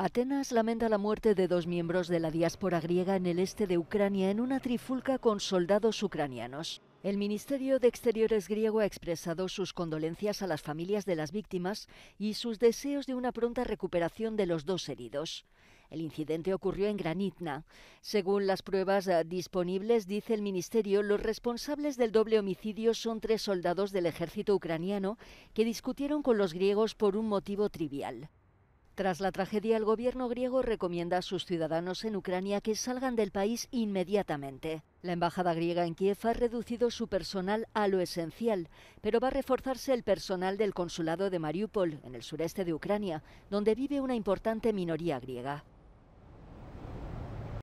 Atenas lamenta la muerte de dos miembros de la diáspora griega en el este de Ucrania en una trifulca con soldados ucranianos. El Ministerio de Exteriores griego ha expresado sus condolencias a las familias de las víctimas y sus deseos de una pronta recuperación de los dos heridos. El incidente ocurrió en Granitna. Según las pruebas eh, disponibles, dice el Ministerio, los responsables del doble homicidio son tres soldados del ejército ucraniano que discutieron con los griegos por un motivo trivial. Tras la tragedia, el gobierno griego recomienda a sus ciudadanos en Ucrania que salgan del país inmediatamente. La embajada griega en Kiev ha reducido su personal a lo esencial, pero va a reforzarse el personal del consulado de Mariupol, en el sureste de Ucrania, donde vive una importante minoría griega.